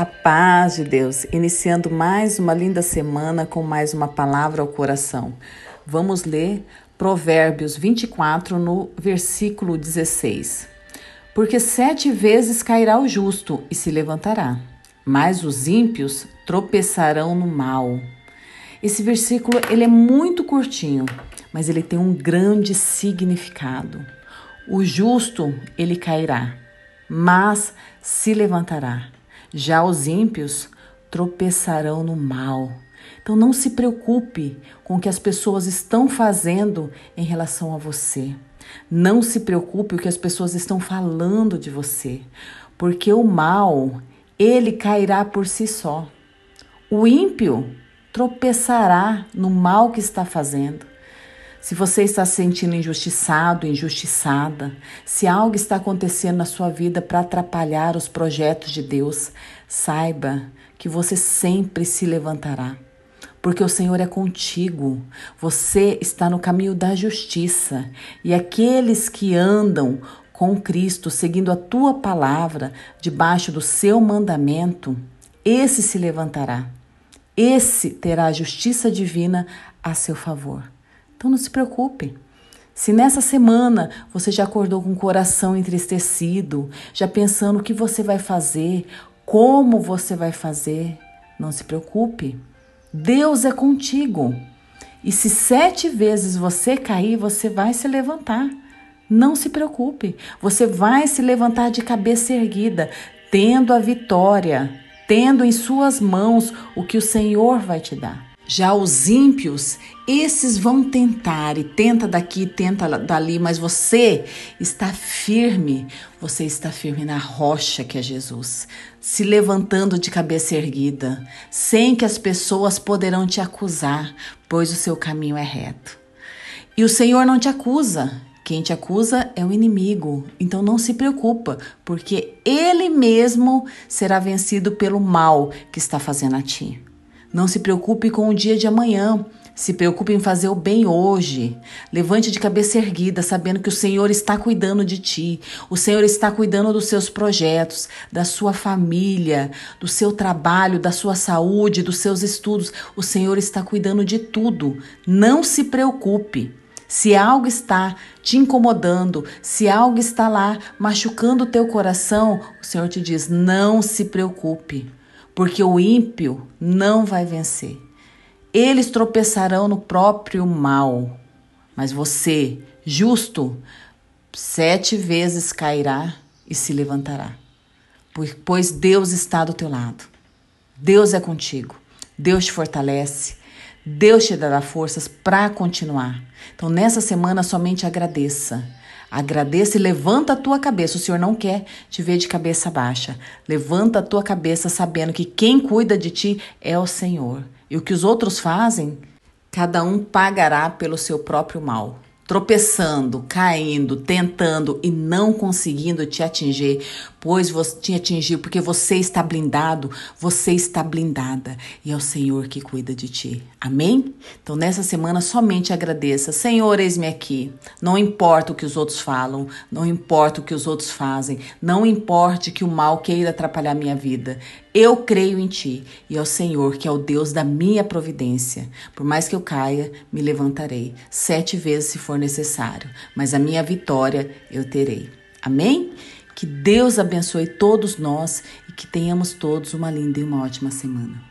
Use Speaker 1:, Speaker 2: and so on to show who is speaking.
Speaker 1: A paz de Deus, iniciando mais uma linda semana com mais uma palavra ao coração. Vamos ler Provérbios 24, no versículo 16. Porque sete vezes cairá o justo e se levantará, mas os ímpios tropeçarão no mal. Esse versículo ele é muito curtinho, mas ele tem um grande significado. O justo ele cairá, mas se levantará. Já os ímpios tropeçarão no mal. Então não se preocupe com o que as pessoas estão fazendo em relação a você. Não se preocupe com o que as pessoas estão falando de você, porque o mal, ele cairá por si só. O ímpio tropeçará no mal que está fazendo. Se você está se sentindo injustiçado, injustiçada, se algo está acontecendo na sua vida para atrapalhar os projetos de Deus, saiba que você sempre se levantará porque o Senhor é contigo. Você está no caminho da justiça, e aqueles que andam com Cristo, seguindo a tua palavra, debaixo do seu mandamento, esse se levantará. Esse terá a justiça divina a seu favor. Então não se preocupe. Se nessa semana você já acordou com o coração entristecido, já pensando o que você vai fazer, como você vai fazer, não se preocupe. Deus é contigo. E se sete vezes você cair, você vai se levantar. Não se preocupe, você vai se levantar de cabeça erguida, tendo a vitória, tendo em suas mãos o que o Senhor vai te dar. Já os ímpios, esses vão tentar e tenta daqui, tenta dali, mas você está firme, você está firme na rocha que é Jesus, se levantando de cabeça erguida, sem que as pessoas poderão te acusar, pois o seu caminho é reto. E o Senhor não te acusa, quem te acusa é o inimigo. Então não se preocupa, porque ele mesmo será vencido pelo mal que está fazendo a ti. Não se preocupe com o dia de amanhã. Se preocupe em fazer o bem hoje. Levante de cabeça erguida, sabendo que o Senhor está cuidando de ti. O Senhor está cuidando dos seus projetos, da sua família, do seu trabalho, da sua saúde, dos seus estudos. O Senhor está cuidando de tudo. Não se preocupe. Se algo está te incomodando, se algo está lá machucando o teu coração, o Senhor te diz: não se preocupe porque o ímpio não vai vencer. Eles tropeçarão no próprio mal, mas você, justo, sete vezes cairá e se levantará, pois Deus está do teu lado. Deus é contigo, Deus te fortalece, Deus te dará forças para continuar. Então, nessa semana, somente agradeça. Agradeça e levanta a tua cabeça. O Senhor não quer te ver de cabeça baixa. Levanta a tua cabeça sabendo que quem cuida de ti é o Senhor. E o que os outros fazem, cada um pagará pelo seu próprio mal tropeçando, caindo, tentando e não conseguindo te atingir, pois te atingiu, porque você está blindado, você está blindada e é o Senhor que cuida de ti. Amém? Então nessa semana somente agradeça. Senhor, eis-me aqui. Não importa o que os outros falam, não importa o que os outros fazem, não importe que o mal queira atrapalhar minha vida. Eu creio em ti e ao é o Senhor, que é o Deus da minha providência. Por mais que eu caia, me levantarei sete vezes se for necessário, mas a minha vitória eu terei. Amém? Que Deus abençoe todos nós e que tenhamos todos uma linda e uma ótima semana.